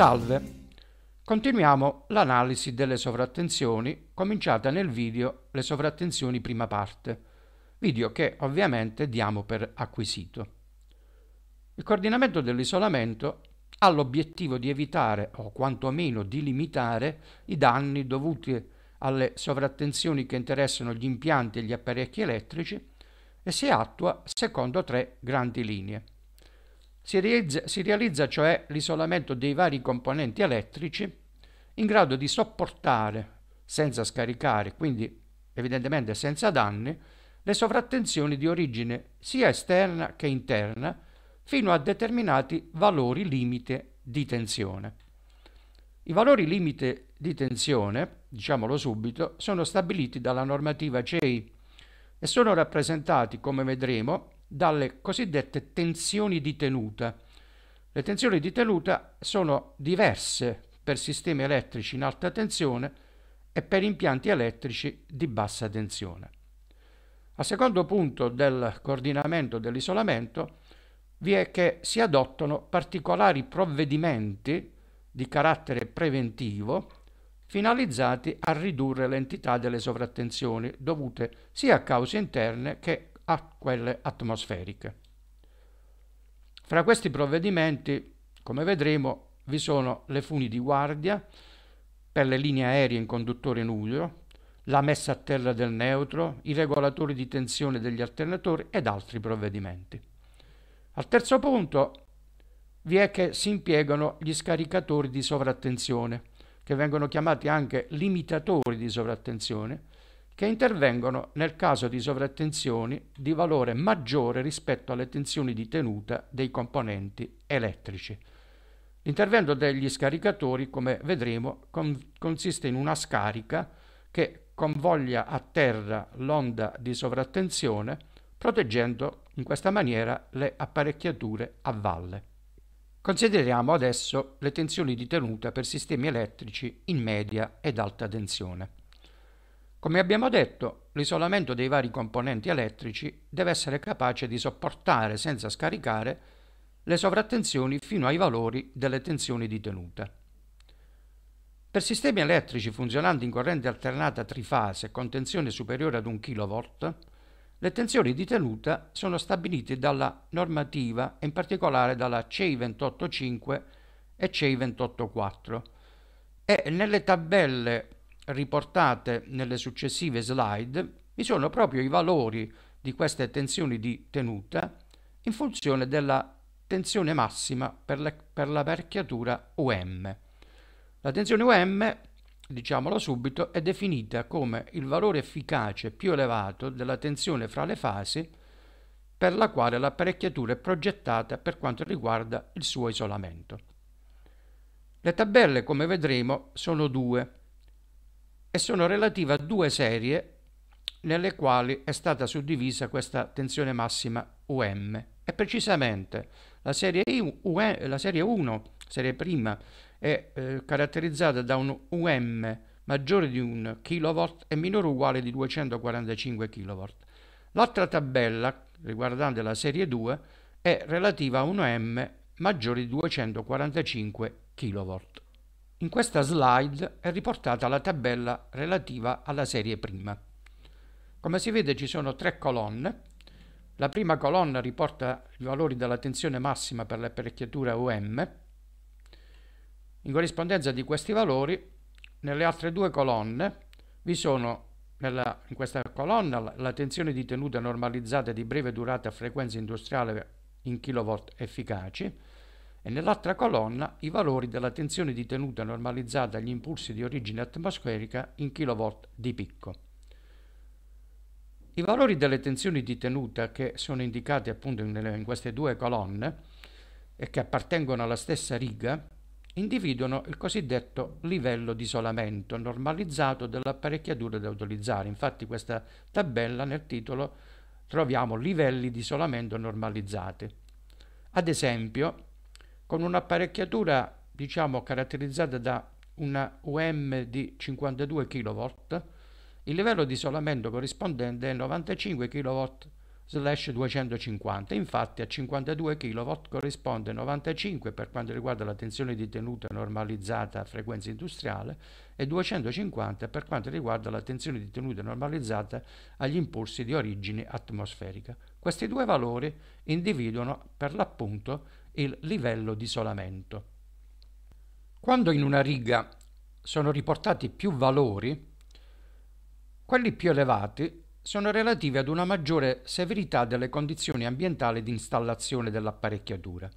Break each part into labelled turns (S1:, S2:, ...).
S1: Salve! Continuiamo l'analisi delle sovrattenzioni cominciata nel video Le sovrattenzioni prima parte, video che ovviamente diamo per acquisito. Il coordinamento dell'isolamento ha l'obiettivo di evitare o quantomeno di limitare i danni dovuti alle sovrattenzioni che interessano gli impianti e gli apparecchi elettrici e si attua secondo tre grandi linee. Si realizza, si realizza cioè l'isolamento dei vari componenti elettrici in grado di sopportare, senza scaricare, quindi evidentemente senza danni, le sovrattensioni di origine sia esterna che interna fino a determinati valori limite di tensione. I valori limite di tensione, diciamolo subito, sono stabiliti dalla normativa CEI e sono rappresentati, come vedremo, dalle cosiddette tensioni di tenuta. Le tensioni di tenuta sono diverse per sistemi elettrici in alta tensione e per impianti elettrici di bassa tensione. Al secondo punto del coordinamento dell'isolamento vi è che si adottano particolari provvedimenti di carattere preventivo finalizzati a ridurre l'entità delle sovrattensioni dovute sia a cause interne che a quelle atmosferiche. Fra questi provvedimenti, come vedremo, vi sono le funi di guardia per le linee aeree in conduttore nudo, la messa a terra del neutro, i regolatori di tensione degli alternatori ed altri provvedimenti. Al terzo punto vi è che si impiegano gli scaricatori di sovrattenzione, che vengono chiamati anche limitatori di sovrattenzione, che intervengono nel caso di sovrattensioni di valore maggiore rispetto alle tensioni di tenuta dei componenti elettrici. L'intervento degli scaricatori, come vedremo, consiste in una scarica che convoglia a terra l'onda di sovrattensione, proteggendo in questa maniera le apparecchiature a valle. Consideriamo adesso le tensioni di tenuta per sistemi elettrici in media ed alta tensione. Come abbiamo detto, l'isolamento dei vari componenti elettrici deve essere capace di sopportare senza scaricare le sovrattenzioni fino ai valori delle tensioni di tenuta. Per sistemi elettrici funzionanti in corrente alternata trifase con tensione superiore ad 1 kV, le tensioni di tenuta sono stabilite dalla normativa e in particolare dalla CEI 285 e CEI 284 e nelle tabelle riportate nelle successive slide, vi sono proprio i valori di queste tensioni di tenuta in funzione della tensione massima per, l'aperchiatura UM. La tensione UM, diciamolo subito, è definita come il valore efficace più elevato della tensione fra le fasi per la quale l'apparecchiatura è progettata per quanto riguarda il suo isolamento. Le tabelle, come vedremo, sono due e sono relative a due serie nelle quali è stata suddivisa questa tensione massima UM e precisamente la serie, I, UM, la serie 1, serie prima, è eh, caratterizzata da un UM maggiore di 1 kV e minore o uguale di 245 kV. L'altra tabella riguardante la serie 2 è relativa a un UM maggiore di 245 kV. In questa slide è riportata la tabella relativa alla serie prima. Come si vede ci sono tre colonne. La prima colonna riporta i valori della tensione massima per l'apparecchiatura UM. In corrispondenza di questi valori, nelle altre due colonne, vi sono nella, in questa colonna la tensione di tenuta normalizzata di breve durata a frequenza industriale in kV efficaci, e nell'altra colonna i valori della tensione di tenuta normalizzata agli impulsi di origine atmosferica in kV di picco. I valori delle tensioni di tenuta che sono indicati appunto in, in queste due colonne e che appartengono alla stessa riga individuano il cosiddetto livello di isolamento normalizzato dell'apparecchiatura da utilizzare. Infatti questa tabella nel titolo troviamo livelli di isolamento normalizzati. Ad esempio, con un'apparecchiatura diciamo caratterizzata da una UM di 52 kW, il livello di isolamento corrispondente è 95 kW 250. Infatti a 52 kW corrisponde 95 per quanto riguarda la tensione di tenuta normalizzata a frequenza industriale e 250 per quanto riguarda la tensione di tenuta normalizzata agli impulsi di origine atmosferica. Questi due valori individuano per l'appunto il livello di isolamento. Quando in una riga sono riportati più valori, quelli più elevati sono relativi ad una maggiore severità delle condizioni ambientali di installazione dell'apparecchiatura.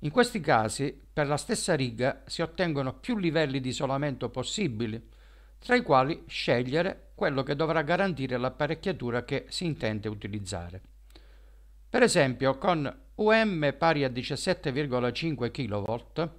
S1: In questi casi, per la stessa riga si ottengono più livelli di isolamento possibili, tra i quali scegliere quello che dovrà garantire l'apparecchiatura che si intende utilizzare. Per esempio, con UM pari a 17,5 kV,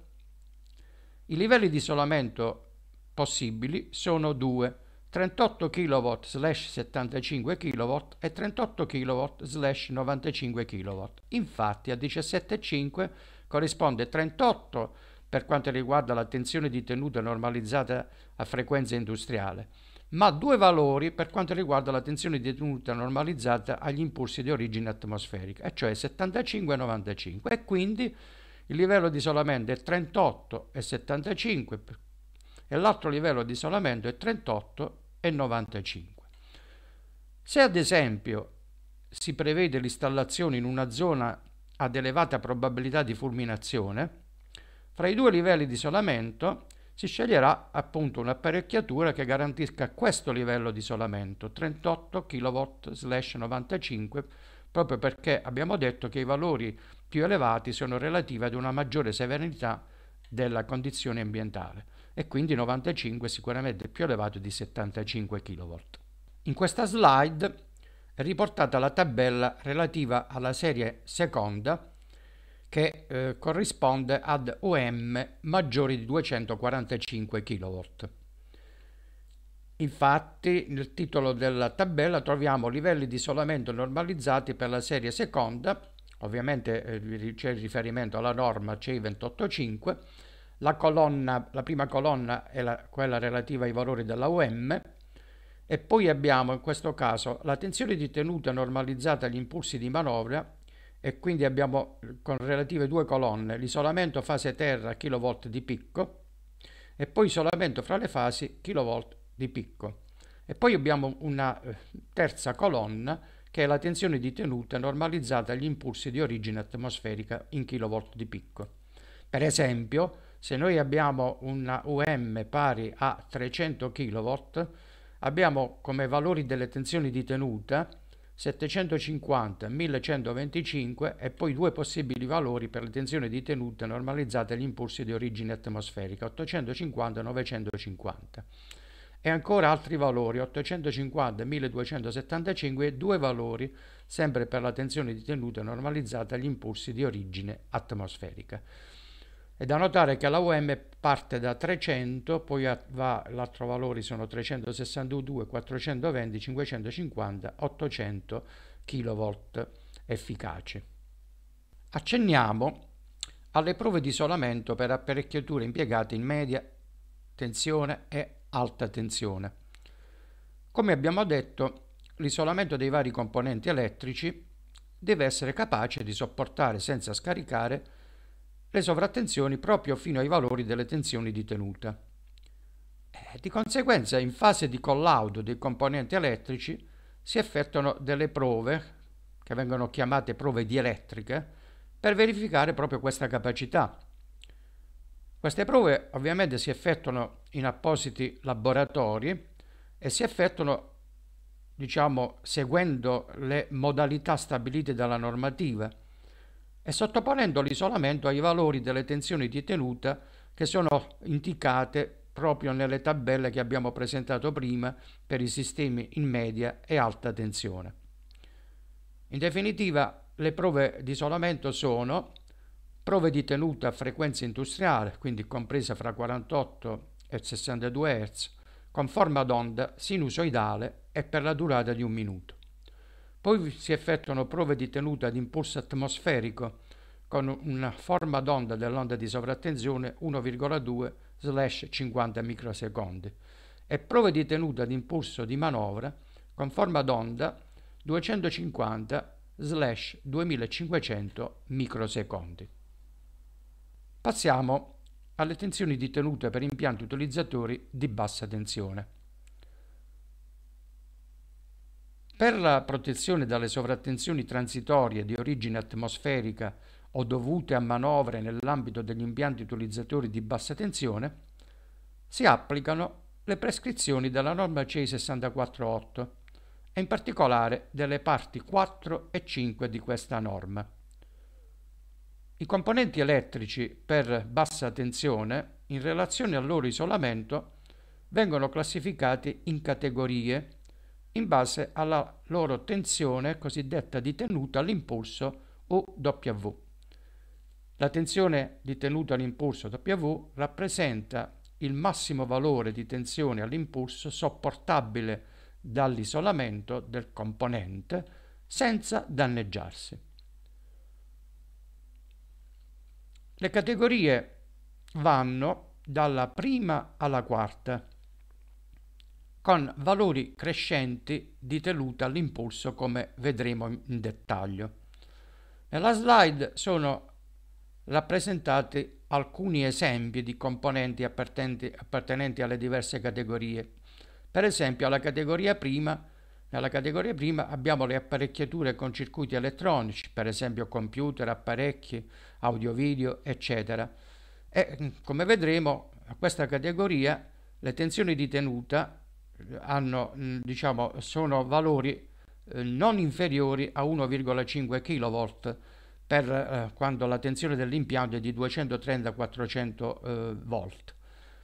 S1: i livelli di isolamento possibili sono due, 38 kW/75 kV e 38 kW/95 kV. Infatti a 17,5 corrisponde 38 per quanto riguarda la tensione di tenuta normalizzata a frequenza industriale ma due valori per quanto riguarda la tensione di tenuta normalizzata agli impulsi di origine atmosferica, e cioè 75 e 95, e quindi il livello di isolamento è 38 e 75 e l'altro livello di isolamento è 38 e 95. Se ad esempio si prevede l'installazione in una zona ad elevata probabilità di fulminazione, fra i due livelli di isolamento si sceglierà appunto un'apparecchiatura che garantisca questo livello di isolamento, 38 kW/95, proprio perché abbiamo detto che i valori più elevati sono relativi ad una maggiore severità della condizione ambientale e quindi 95 è sicuramente più elevato di 75 kV. In questa slide è riportata la tabella relativa alla serie seconda che eh, corrisponde ad OM maggiori di 245 kV. Infatti nel titolo della tabella troviamo livelli di isolamento normalizzati per la serie seconda, ovviamente eh, c'è il riferimento alla norma CEI 285, la, colonna, la prima colonna è la, quella relativa ai valori della OM e poi abbiamo in questo caso la tensione di tenuta normalizzata agli impulsi di manovra e quindi abbiamo con relative due colonne l'isolamento fase terra kV di picco e poi isolamento fra le fasi kV di picco. E poi abbiamo una eh, terza colonna che è la tensione di tenuta normalizzata agli impulsi di origine atmosferica in kV di picco. Per esempio, se noi abbiamo una UM pari a 300 kV, abbiamo come valori delle tensioni di tenuta 750, 1125 e poi due possibili valori per le tensioni di tenuta normalizzate agli impulsi di origine atmosferica 850 e 950 e ancora altri valori 850, 1275 e due valori sempre per la tensione di tenuta normalizzata agli impulsi di origine atmosferica. È da notare che la UM parte da 300, poi va, l'altro valore sono 362, 420, 550, 800 kV efficace. Accenniamo alle prove di isolamento per apparecchiature impiegate in media tensione e alta tensione. Come abbiamo detto, l'isolamento dei vari componenti elettrici deve essere capace di sopportare senza scaricare le sovrattenzioni proprio fino ai valori delle tensioni di tenuta. Eh, di conseguenza, in fase di collaudo dei componenti elettrici si effettuano delle prove, che vengono chiamate prove dielettriche, per verificare proprio questa capacità. Queste prove ovviamente si effettuano in appositi laboratori e si effettuano diciamo seguendo le modalità stabilite dalla normativa e sottoponendo l'isolamento ai valori delle tensioni di tenuta che sono indicate proprio nelle tabelle che abbiamo presentato prima per i sistemi in media e alta tensione. In definitiva, le prove di isolamento sono prove di tenuta a frequenza industriale, quindi compresa fra 48 e 62 Hz, con forma d'onda sinusoidale e per la durata di un minuto. Poi si effettuano prove di tenuta ad impulso atmosferico con una forma d'onda dell'onda di sovrattenzione 1,2/50 microsecondi e prove di tenuta di impulso di manovra con forma d'onda 250/2500 microsecondi. Passiamo alle tensioni di tenuta per impianti utilizzatori di bassa tensione. Per la protezione dalle sovrattenzioni transitorie di origine atmosferica o dovute a manovre nell'ambito degli impianti utilizzatori di bassa tensione, si applicano le prescrizioni della norma CEI 648 e in particolare delle parti 4 e 5 di questa norma. I componenti elettrici per bassa tensione, in relazione al loro isolamento, vengono classificati in categorie in base alla loro tensione cosiddetta di tenuta all'impulso o W. La tensione di tenuta all'impulso W rappresenta il massimo valore di tensione all'impulso sopportabile dall'isolamento del componente senza danneggiarsi. Le categorie vanno dalla prima alla quarta con valori crescenti di tenuta all'impulso come vedremo in dettaglio. Nella slide sono rappresentati alcuni esempi di componenti appartenenti, alle diverse categorie. Per esempio categoria prima, nella categoria prima abbiamo le apparecchiature con circuiti elettronici, per esempio computer, apparecchi, audio video, eccetera. E come vedremo a questa categoria le tensioni di tenuta hanno, mm, diciamo, sono valori eh, non inferiori a 1,5 kV per eh, quando la tensione dell'impianto è di 230-400 eh, volt.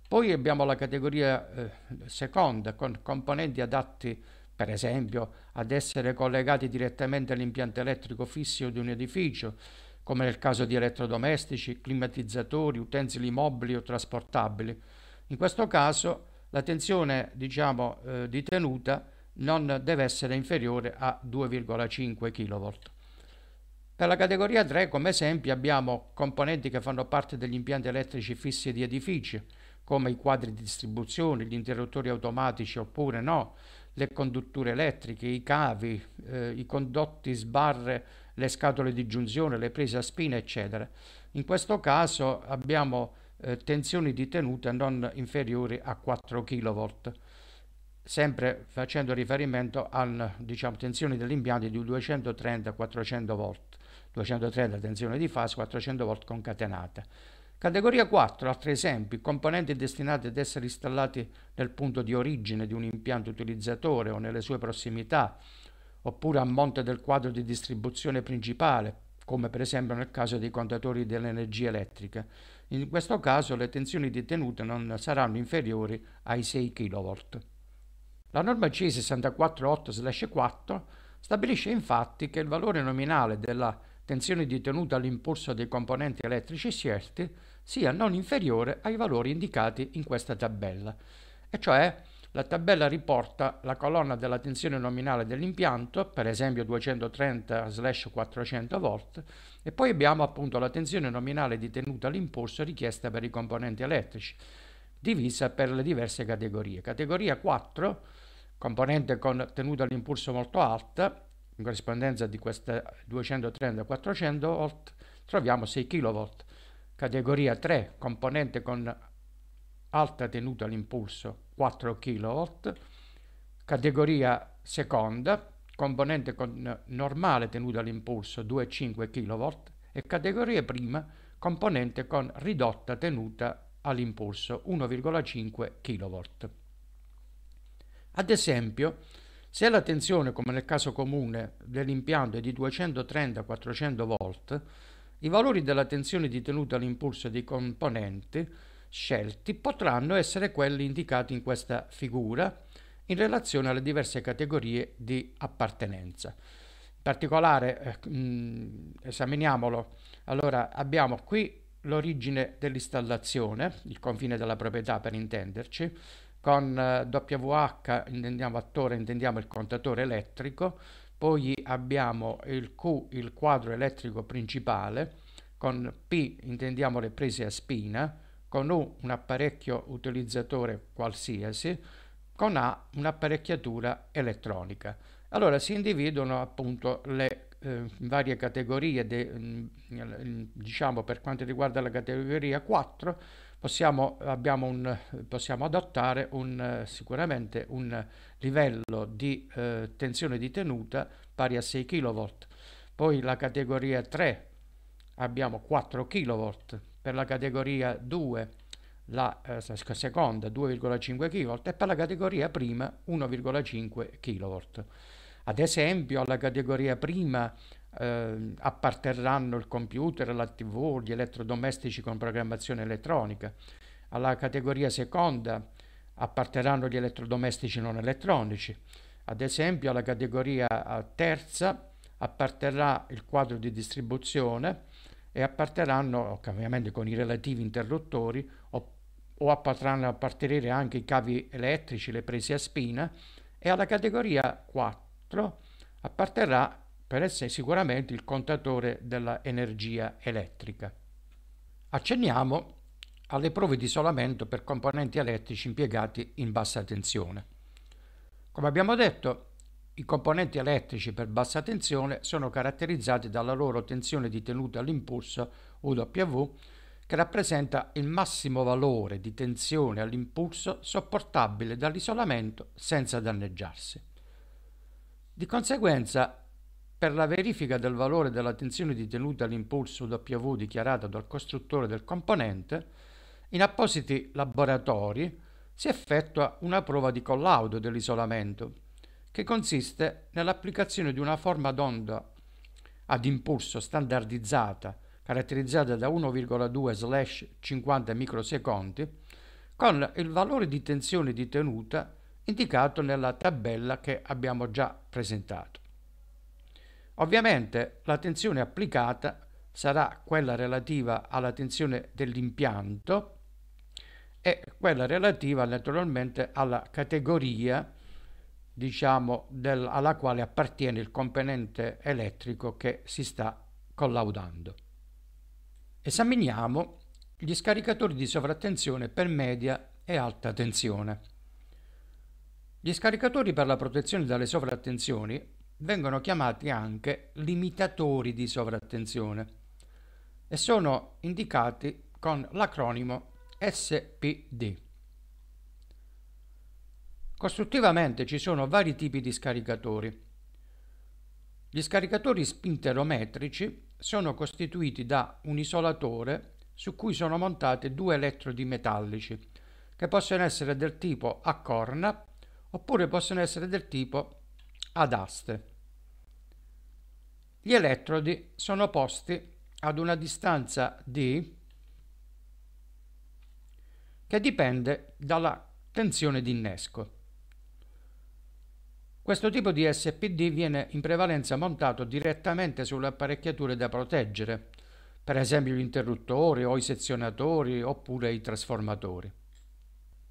S1: Poi abbiamo la categoria eh, seconda con componenti adatti per esempio ad essere collegati direttamente all'impianto elettrico fisso di un edificio, come nel caso di elettrodomestici, climatizzatori, utensili mobili o trasportabili. In questo caso la tensione diciamo, eh, di tenuta non deve essere inferiore a 2,5 kV. Per la categoria 3, come esempio, abbiamo componenti che fanno parte degli impianti elettrici fissi di edifici, come i quadri di distribuzione, gli interruttori automatici oppure no, le condutture elettriche, i cavi, eh, i condotti sbarre, le scatole di giunzione, le prese a spina, eccetera. In questo caso abbiamo eh, tensioni di tenuta non inferiori a 4 kV, sempre facendo riferimento a diciamo, tensioni dell'impianto di 230-400 V, 230 tensioni di fase, 400 V concatenate. Categoria 4, altri esempi, componenti destinati ad essere installati nel punto di origine di un impianto utilizzatore o nelle sue prossimità, oppure a monte del quadro di distribuzione principale, come per esempio nel caso dei contatori dell'energia elettrica. In questo caso le tensioni detenute non saranno inferiori ai 6 kV. La norma C648-4 stabilisce infatti che il valore nominale della tensione detenuta all'impulso dei componenti elettrici scelti sia non inferiore ai valori indicati in questa tabella, e cioè la tabella riporta la colonna della tensione nominale dell'impianto, per esempio 230-400 V, e poi abbiamo appunto la tensione nominale di tenuta all'impulso richiesta per i componenti elettrici, divisa per le diverse categorie. Categoria 4, componente con tenuta all'impulso molto alta, in corrispondenza di queste 230-400 volt, troviamo 6 kV. Categoria 3, componente con alta tenuta all'impulso, 4 kV. Categoria seconda, componente con eh, normale tenuta all'impulso 2,5 kV e categoria prima componente con ridotta tenuta all'impulso 1,5 kV. Ad esempio, se la tensione, come nel caso comune, dell'impianto è di 230-400 V, i valori della tensione di tenuta all'impulso dei componenti scelti potranno essere quelli indicati in questa figura in relazione alle diverse categorie di appartenenza. In particolare, eh, mh, mm, esaminiamolo, allora abbiamo qui l'origine dell'installazione, il confine della proprietà per intenderci, con eh, WH intendiamo attore, intendiamo il contatore elettrico, poi abbiamo il Q, il quadro elettrico principale, con P intendiamo le prese a spina, con U un apparecchio utilizzatore qualsiasi, con A un'apparecchiatura elettronica. Allora si individuano appunto le eh, varie categorie, de, mm, diciamo per quanto riguarda la categoria 4 possiamo, un, possiamo adottare un, sicuramente un livello di eh, tensione di tenuta pari a 6 kV. Poi la categoria 3 abbiamo 4 kV, per la categoria 2 la eh, seconda 2,5 kV e per la categoria prima 1,5 kV. Ad esempio alla categoria prima eh, apparterranno il computer, la tv, gli elettrodomestici con programmazione elettronica. Alla categoria seconda apparterranno gli elettrodomestici non elettronici. Ad esempio alla categoria eh, terza apparterrà il quadro di distribuzione e apparteranno, ovviamente con i relativi interruttori, o potranno appartenere anche i cavi elettrici, le prese a spina e alla categoria 4 apparterrà per essere sicuramente il contatore dell'energia elettrica. Accenniamo alle prove di isolamento per componenti elettrici impiegati in bassa tensione. Come abbiamo detto, i componenti elettrici per bassa tensione sono caratterizzati dalla loro tensione di tenuta all'impulso UW che rappresenta il massimo valore di tensione all'impulso sopportabile dall'isolamento senza danneggiarsi. Di conseguenza, per la verifica del valore della tensione di tenuta all'impulso W dichiarata dal costruttore del componente, in appositi laboratori si effettua una prova di collaudo dell'isolamento, che consiste nell'applicazione di una forma d'onda ad impulso standardizzata caratterizzata da 1,2 slash 50 microsecondi, con il valore di tensione di tenuta indicato nella tabella che abbiamo già presentato. Ovviamente la tensione applicata sarà quella relativa alla tensione dell'impianto e quella relativa naturalmente alla categoria diciamo del, alla quale appartiene il componente elettrico che si sta collaudando. Esaminiamo gli scaricatori di sovrattenzione per media e alta tensione. Gli scaricatori per la protezione dalle sovrattenzioni vengono chiamati anche limitatori di sovrattenzione e sono indicati con l'acronimo SPD. Costruttivamente ci sono vari tipi di scaricatori gli scaricatori spinterometrici sono costituiti da un isolatore su cui sono montate due elettrodi metallici che possono essere del tipo a corna oppure possono essere del tipo ad aste. Gli elettrodi sono posti ad una distanza di che dipende dalla tensione di innesco. Questo tipo di SPD viene in prevalenza montato direttamente sulle apparecchiature da proteggere, per esempio gli interruttori o i sezionatori oppure i trasformatori.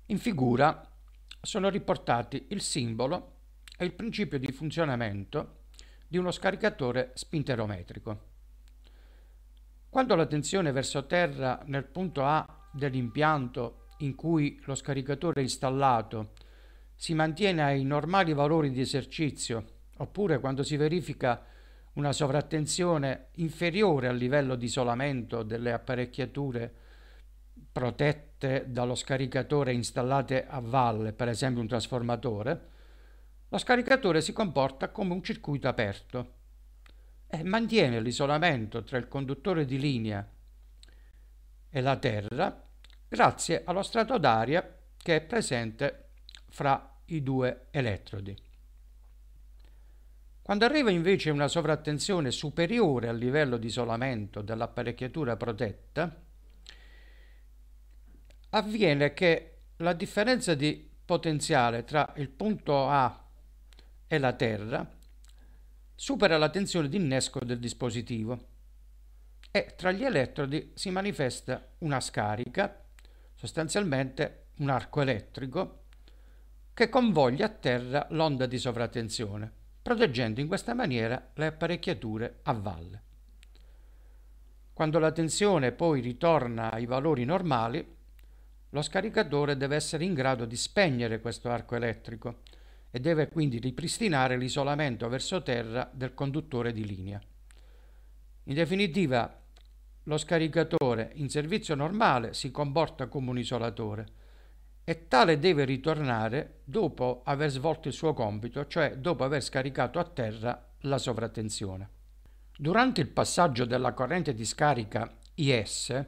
S1: In figura sono riportati il simbolo e il principio di funzionamento di uno scaricatore spinterometrico. Quando la tensione verso terra nel punto A dell'impianto in cui lo scaricatore è installato si mantiene ai normali valori di esercizio, oppure quando si verifica una sovrattenzione inferiore al livello di isolamento delle apparecchiature protette dallo scaricatore installate a valle, per esempio un trasformatore, lo scaricatore si comporta come un circuito aperto e mantiene l'isolamento tra il conduttore di linea e la terra grazie allo strato d'aria che è presente fra i due elettrodi. Quando arriva invece una sovrattensione superiore al livello di isolamento dell'apparecchiatura protetta, avviene che la differenza di potenziale tra il punto A e la Terra supera la tensione di innesco del dispositivo e tra gli elettrodi si manifesta una scarica, sostanzialmente un arco elettrico, che convoglia a terra l'onda di sovratensione, proteggendo in questa maniera le apparecchiature a valle. Quando la tensione poi ritorna ai valori normali, lo scaricatore deve essere in grado di spegnere questo arco elettrico e deve quindi ripristinare l'isolamento verso terra del conduttore di linea. In definitiva, lo scaricatore in servizio normale si comporta come un isolatore, e tale deve ritornare dopo aver svolto il suo compito, cioè dopo aver scaricato a terra la sovrattenzione. Durante il passaggio della corrente di scarica IS,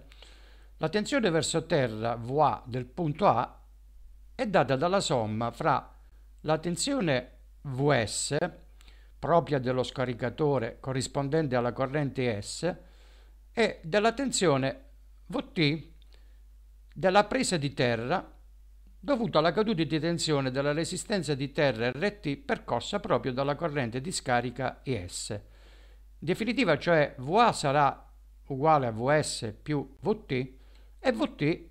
S1: la tensione verso terra VA del punto A è data dalla somma fra la tensione VS, propria dello scaricatore corrispondente alla corrente S, e della tensione VT della presa di terra dovuto alla caduta di tensione della resistenza di terra RT percorsa proprio dalla corrente di scarica IS. In definitiva, cioè VA sarà uguale a VS più VT e VT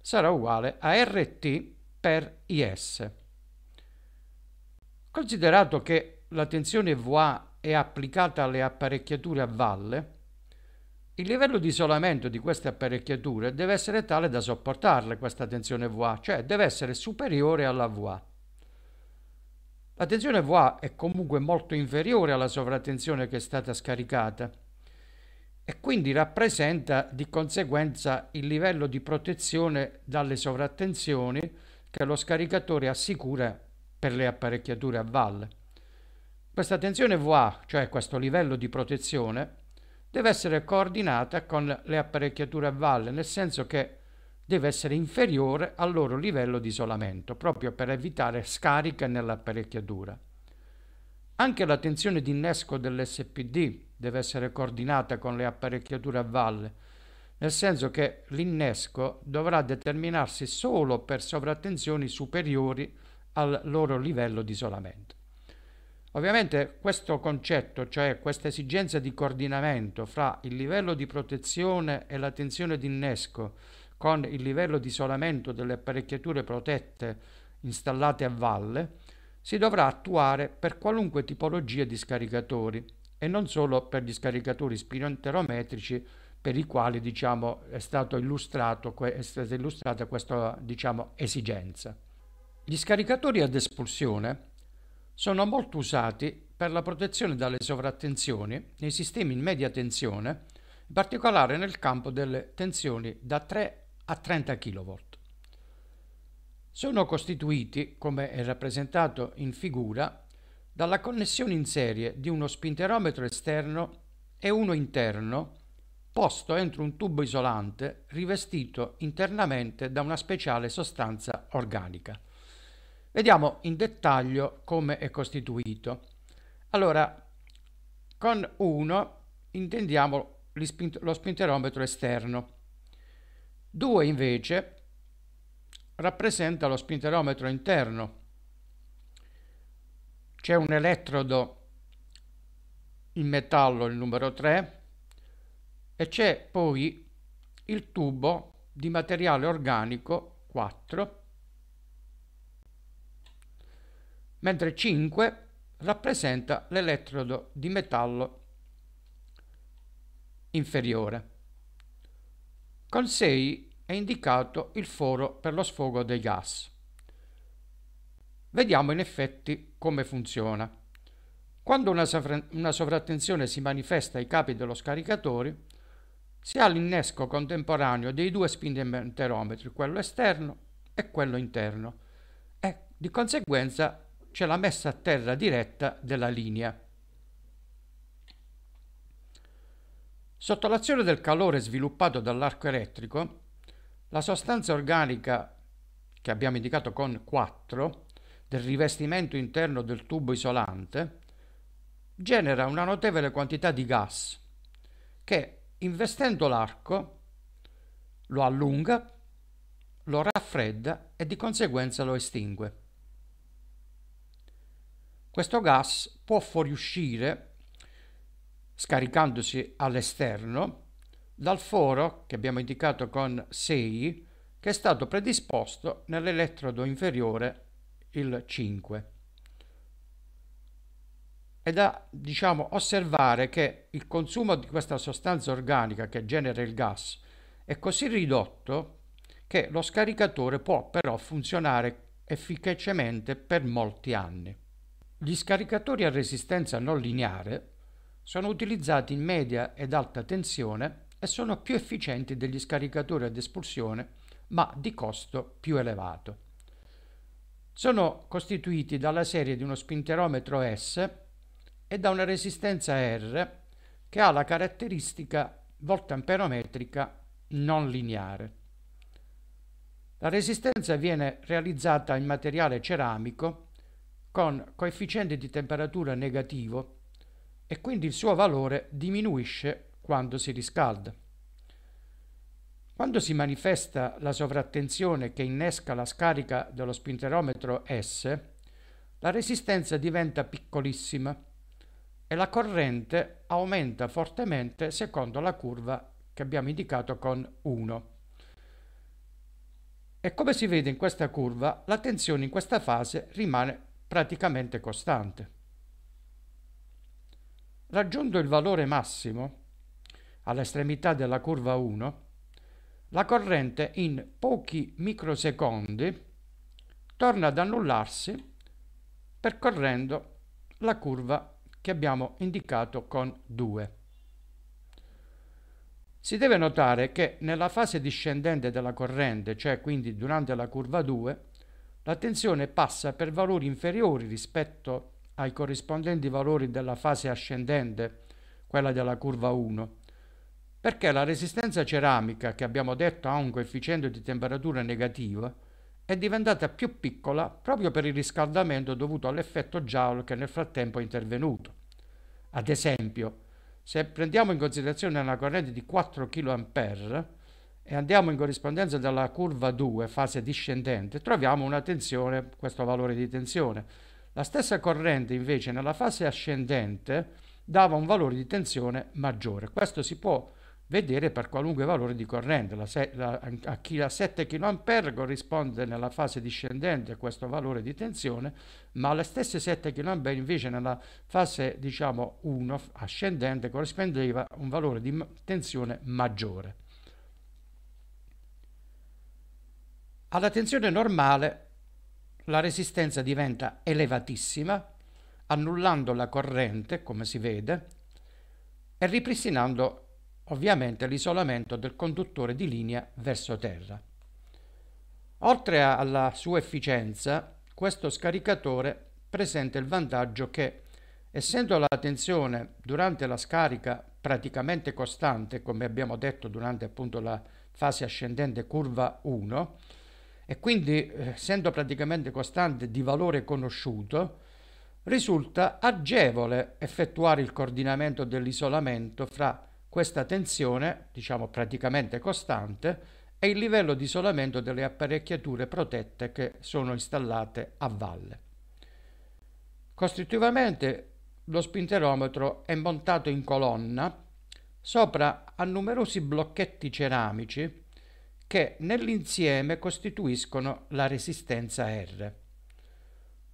S1: sarà uguale a RT per IS. Considerato che la tensione VA è applicata alle apparecchiature a valle, il livello di isolamento di queste apparecchiature deve essere tale da sopportarle questa tensione VA, cioè deve essere superiore alla VA. La tensione VA è comunque molto inferiore alla sovratensione che è stata scaricata e quindi rappresenta di conseguenza il livello di protezione dalle sovrattensioni che lo scaricatore assicura per le apparecchiature a valle. Questa tensione VA, cioè questo livello di protezione, deve essere coordinata con le apparecchiature a valle, nel senso che deve essere inferiore al loro livello di isolamento, proprio per evitare scariche nell'apparecchiatura. Anche la tensione di innesco dell'SPD deve essere coordinata con le apparecchiature a valle, nel senso che l'innesco dovrà determinarsi solo per sovrattensioni superiori al loro livello di isolamento. Ovviamente questo concetto, cioè questa esigenza di coordinamento fra il livello di protezione e la tensione d'innesco con il livello di isolamento delle apparecchiature protette installate a valle, si dovrà attuare per qualunque tipologia di scaricatori e non solo per gli scaricatori spironterometrici per i quali diciamo, è, è, stata illustrata questa diciamo, esigenza. Gli scaricatori ad espulsione sono molto usati per la protezione dalle sovrattensioni nei sistemi in media tensione, in particolare nel campo delle tensioni da 3 a 30 kV. Sono costituiti, come è rappresentato in figura, dalla connessione in serie di uno spinterometro esterno e uno interno posto entro un tubo isolante rivestito internamente da una speciale sostanza organica. Vediamo in dettaglio come è costituito. Allora, con 1 intendiamo lo spinterometro esterno. 2 invece rappresenta lo spinterometro interno. C'è un elettrodo in metallo, il numero 3, e c'è poi il tubo di materiale organico 4 mentre 5 rappresenta l'elettrodo di metallo inferiore. Con 6 è indicato il foro per lo sfogo dei gas. Vediamo in effetti come funziona. Quando una, una sovrattenzione si manifesta ai capi dello scaricatore, si ha l'innesco contemporaneo dei due spindimenterometri, quello esterno e quello interno, e di conseguenza c'è la messa a terra diretta della linea. Sotto l'azione del calore sviluppato dall'arco elettrico, la sostanza organica che abbiamo indicato con 4 del rivestimento interno del tubo isolante genera una notevole quantità di gas che investendo l'arco lo allunga, lo raffredda e di conseguenza lo estingue. Questo gas può fuoriuscire, scaricandosi all'esterno, dal foro che abbiamo indicato con 6 che è stato predisposto nell'elettrodo inferiore il 5 è da diciamo, osservare che il consumo di questa sostanza organica che genera il gas è così ridotto che lo scaricatore può però funzionare efficacemente per molti anni. Gli scaricatori a resistenza non lineare sono utilizzati in media ed alta tensione e sono più efficienti degli scaricatori ad espulsione, ma di costo più elevato. Sono costituiti dalla serie di uno spinterometro S e da una resistenza R che ha la caratteristica voltamperometrica non lineare. La resistenza viene realizzata in materiale ceramico con coefficiente di temperatura negativo e quindi il suo valore diminuisce quando si riscalda. Quando si manifesta la sovrattensione che innesca la scarica dello spinterometro S, la resistenza diventa piccolissima e la corrente aumenta fortemente secondo la curva che abbiamo indicato con 1. E come si vede in questa curva, la tensione in questa fase rimane praticamente costante. Raggiunto il valore massimo, all'estremità della curva 1, la corrente in pochi microsecondi torna ad annullarsi percorrendo la curva che abbiamo indicato con 2. Si deve notare che nella fase discendente della corrente, cioè quindi durante la curva 2, l'attenzione passa per valori inferiori rispetto ai corrispondenti valori della fase ascendente, quella della curva 1, perché la resistenza ceramica, che abbiamo detto ha un coefficiente di temperatura negativo, è diventata più piccola proprio per il riscaldamento dovuto all'effetto Joule che nel frattempo è intervenuto. Ad esempio, se prendiamo in considerazione una corrente di 4 kA, e andiamo in corrispondenza della curva 2, fase discendente, troviamo una tensione, questo valore di tensione. La stessa corrente invece nella fase ascendente dava un valore di tensione maggiore. Questo si può vedere per qualunque valore di corrente. La se, la, a, chi, a 7 kA corrisponde nella fase discendente questo valore di tensione, ma alle stesse 7 kA invece nella fase diciamo 1 ascendente corrispondeva un valore di tensione maggiore. Alla tensione normale la resistenza diventa elevatissima, annullando la corrente, come si vede, e ripristinando ovviamente l'isolamento del conduttore di linea verso terra. Oltre alla sua efficienza, questo scaricatore presenta il vantaggio che, essendo la tensione durante la scarica praticamente costante, come abbiamo detto durante appunto la fase ascendente curva 1, e quindi eh, essendo praticamente costante di valore conosciuto, risulta agevole effettuare il coordinamento dell'isolamento fra questa tensione, diciamo praticamente costante, e il livello di isolamento delle apparecchiature protette che sono installate a valle. Costruttivamente lo spinterometro è montato in colonna sopra a numerosi blocchetti ceramici che nell'insieme costituiscono la resistenza R.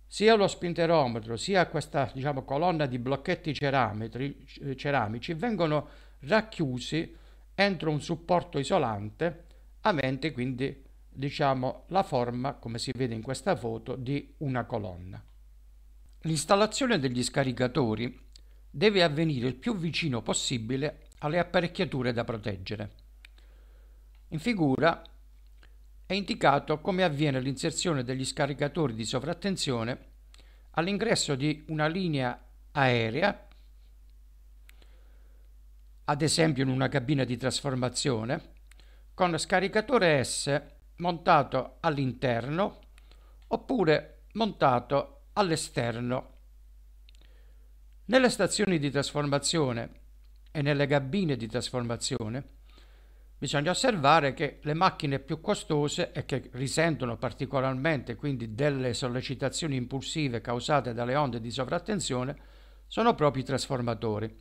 S1: Sia lo spinterometro sia questa diciamo, colonna di blocchetti eh, ceramici vengono racchiusi entro un supporto isolante avente quindi diciamo, la forma, come si vede in questa foto, di una colonna. L'installazione degli scaricatori deve avvenire il più vicino possibile alle apparecchiature da proteggere. In figura è indicato come avviene l'inserzione degli scaricatori di sovrattenzione all'ingresso di una linea aerea, ad esempio in una cabina di trasformazione, con scaricatore S montato all'interno oppure montato all'esterno. Nelle stazioni di trasformazione e nelle cabine di trasformazione Bisogna osservare che le macchine più costose e che risentono particolarmente quindi delle sollecitazioni impulsive causate dalle onde di sovrattenzione sono proprio i trasformatori.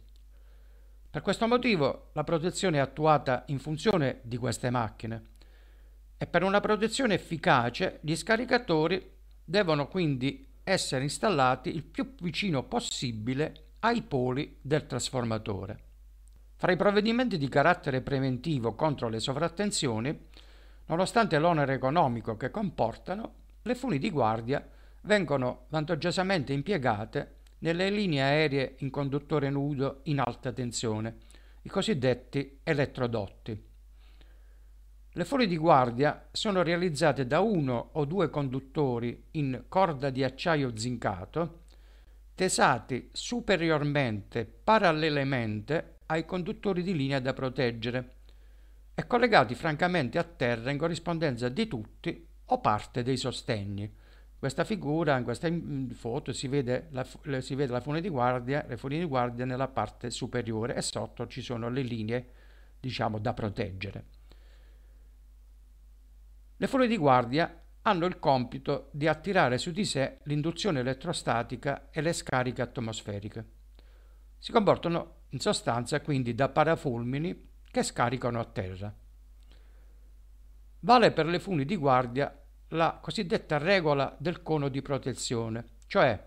S1: Per questo motivo la protezione è attuata in funzione di queste macchine e per una protezione efficace gli scaricatori devono quindi essere installati il più vicino possibile ai poli del trasformatore. Fra i provvedimenti di carattere preventivo contro le sovrattenzioni, nonostante l'onere economico che comportano, le funi di guardia vengono vantaggiosamente impiegate nelle linee aeree in conduttore nudo in alta tensione, i cosiddetti elettrodotti. Le funi di guardia sono realizzate da uno o due conduttori in corda di acciaio zincato, tesati superiormente parallelamente ai conduttori di linea da proteggere e collegati francamente a terra in corrispondenza di tutti o parte dei sostegni. Questa figura, in questa foto, si vede la, si vede la fune di guardia, le fune di guardia nella parte superiore e sotto ci sono le linee, diciamo, da proteggere. Le fune di guardia hanno il compito di attirare su di sé l'induzione elettrostatica e le scariche atmosferiche. Si comportano in sostanza quindi da parafulmini che scaricano a terra. Vale per le funi di guardia la cosiddetta regola del cono di protezione, cioè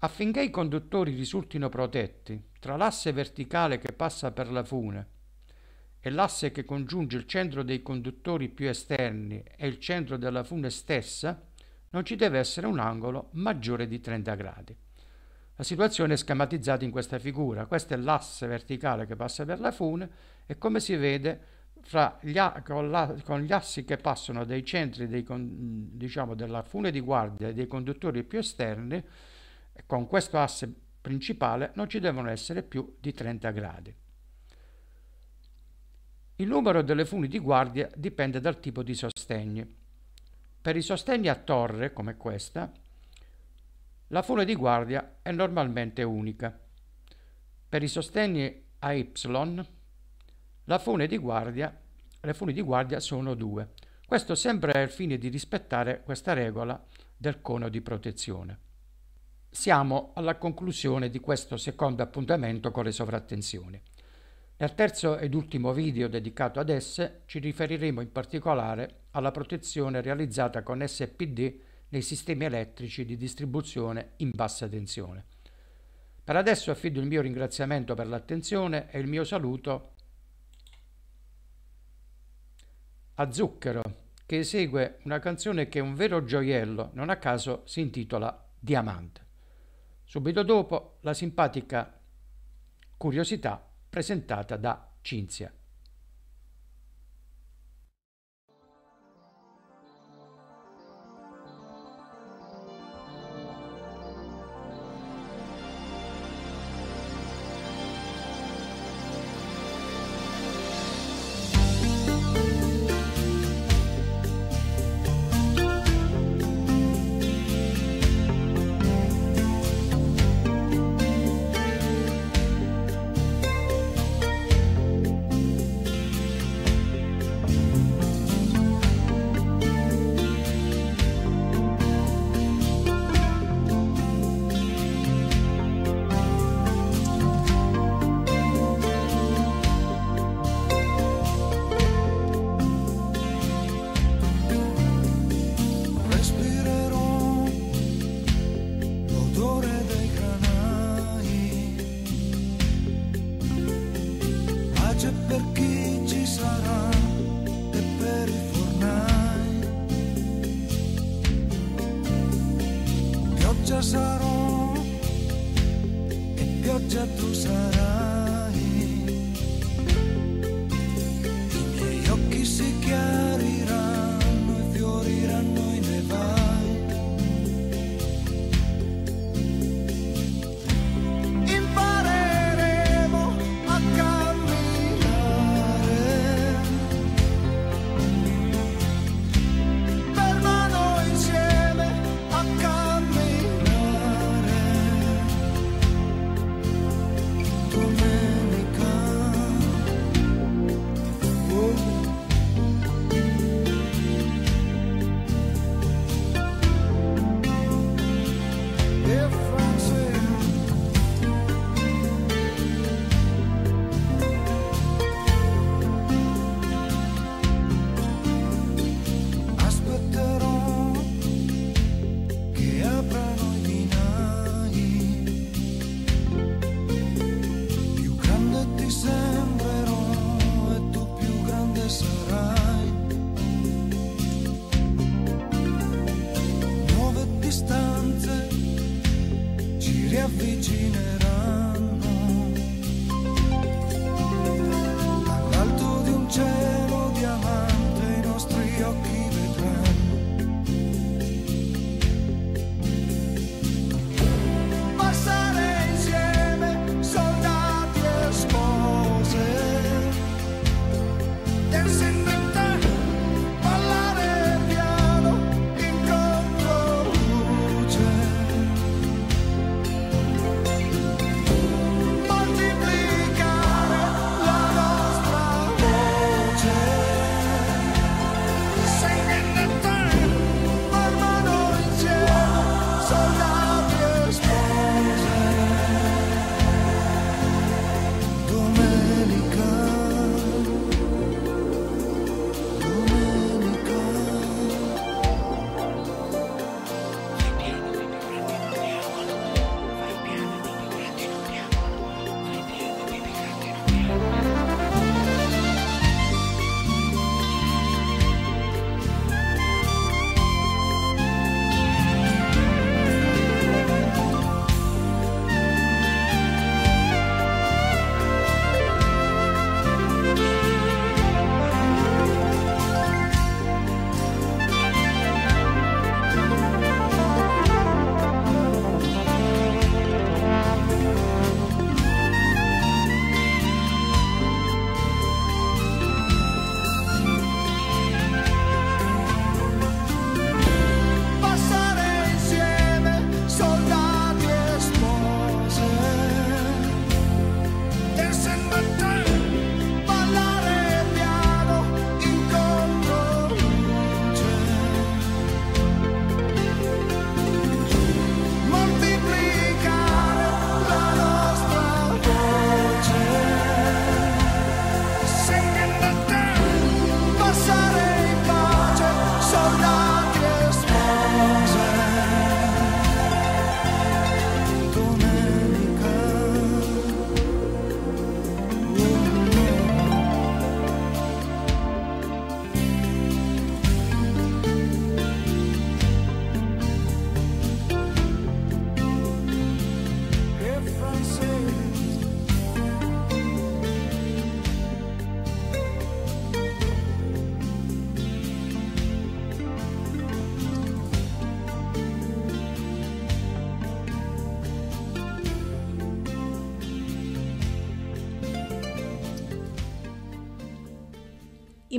S1: affinché i conduttori risultino protetti tra l'asse verticale che passa per la fune e l'asse che congiunge il centro dei conduttori più esterni e il centro della fune stessa, non ci deve essere un angolo maggiore di 30 gradi. La situazione è schematizzata in questa figura. Questo è l'asse verticale che passa per la fune e come si vede gli con, la, con, gli assi che passano dai centri dei diciamo, della fune di guardia e dei conduttori più esterni, con questo asse principale non ci devono essere più di 30 gradi. Il numero delle funi di guardia dipende dal tipo di sostegni. Per i sostegni a torre, come questa, la fune di guardia è normalmente unica. Per i sostegni a Y, la fune di guardia, le funi di guardia sono due. Questo sempre al fine di rispettare questa regola del cono di protezione. Siamo alla conclusione di questo secondo appuntamento con le sovrattenzioni. Nel terzo ed ultimo video dedicato ad esse ci riferiremo in particolare alla protezione realizzata con SPD nei sistemi elettrici di distribuzione in bassa tensione. Per adesso affido il mio ringraziamento per l'attenzione e il mio saluto a Zucchero, che esegue una canzone che è un vero gioiello, non a caso si intitola Diamante. Subito dopo la simpatica curiosità presentata da Cinzia.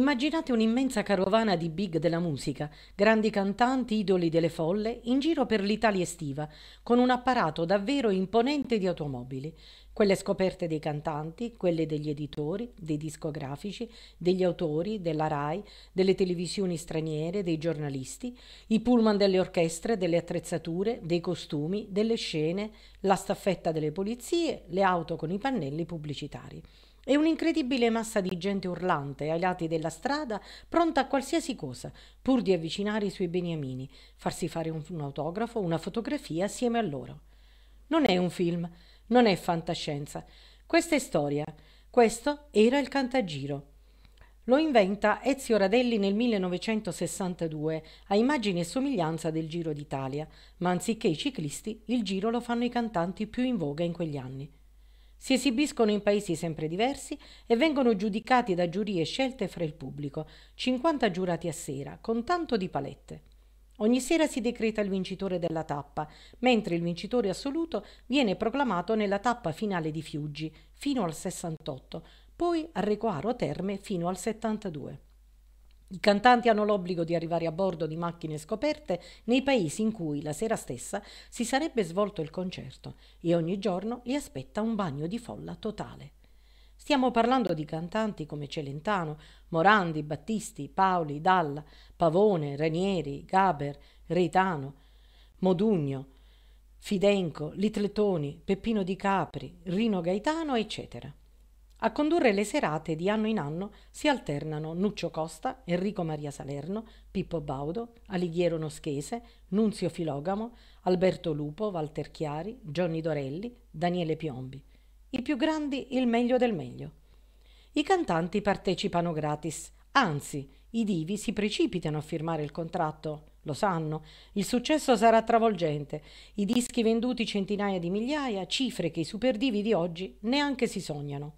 S2: Immaginate un'immensa carovana di big della musica, grandi cantanti, idoli delle folle, in giro per l'Italia estiva, con un apparato davvero imponente di automobili. Quelle scoperte dei cantanti, quelle degli editori, dei discografici, degli autori, della RAI, delle televisioni straniere, dei giornalisti, i pullman delle orchestre, delle attrezzature, dei costumi, delle scene, la staffetta delle polizie, le auto con i pannelli pubblicitari e un'incredibile massa di gente urlante ai lati della strada, pronta a qualsiasi cosa, pur di avvicinare i suoi beniamini, farsi fare un, un autografo, una fotografia assieme a loro. Non è un film, non è fantascienza. Questa è storia. Questo era il Cantagiro. Lo inventa Ezio Radelli nel 1962, a immagine e somiglianza del Giro d'Italia, ma anziché i ciclisti, il giro lo fanno i cantanti più in voga in quegli anni. Si esibiscono in paesi sempre diversi e vengono giudicati da giurie scelte fra il pubblico, 50 giurati a sera, con tanto di palette. Ogni sera si decreta il vincitore della tappa, mentre il vincitore assoluto viene proclamato nella tappa finale di Fiuggi, fino al 68, poi a Recoaro Terme fino al 72. I cantanti hanno l'obbligo di arrivare a bordo di macchine scoperte nei paesi in cui la sera stessa si sarebbe svolto il concerto e ogni giorno li aspetta un bagno di folla totale. Stiamo parlando di cantanti come Celentano, Morandi, Battisti, Paoli, Dalla, Pavone, Ranieri, Gaber, Reitano, Modugno, Fidenco, Litletoni, Peppino di Capri, Rino Gaetano, eccetera. A condurre le serate di anno in anno si alternano Nuccio Costa, Enrico Maria Salerno, Pippo Baudo, Alighiero Noschese, Nunzio Filogamo, Alberto Lupo, Walter Chiari, Gianni Dorelli, Daniele Piombi. I più grandi il meglio del meglio. I cantanti partecipano gratis, anzi, i divi si precipitano a firmare il contratto, lo sanno, il successo sarà travolgente, i dischi venduti centinaia di migliaia, cifre che i superdivi di oggi neanche si sognano.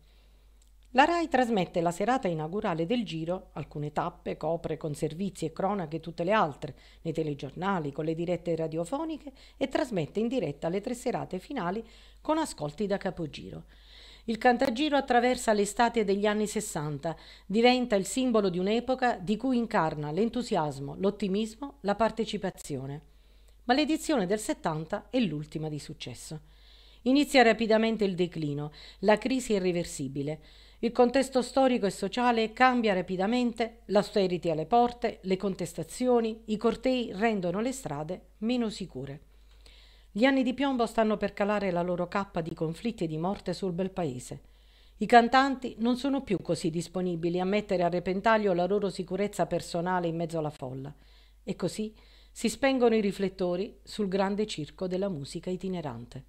S2: La RAI trasmette la serata inaugurale del giro, alcune tappe, copre con servizi e cronache tutte le altre, nei telegiornali, con le dirette radiofoniche e trasmette in diretta le tre serate finali con ascolti da capogiro. Il cantagiro attraversa l'estate degli anni 60, diventa il simbolo di un'epoca di cui incarna l'entusiasmo, l'ottimismo, la partecipazione. Ma l'edizione del 70 è l'ultima di successo. Inizia rapidamente il declino, la crisi è irreversibile. Il contesto storico e sociale cambia rapidamente, l'austerity alle porte, le contestazioni, i cortei rendono le strade meno sicure. Gli anni di piombo stanno per calare la loro cappa di conflitti e di morte sul bel paese. I cantanti non sono più così disponibili a mettere a repentaglio la loro sicurezza personale in mezzo alla folla. E così si spengono i riflettori sul grande circo della musica itinerante.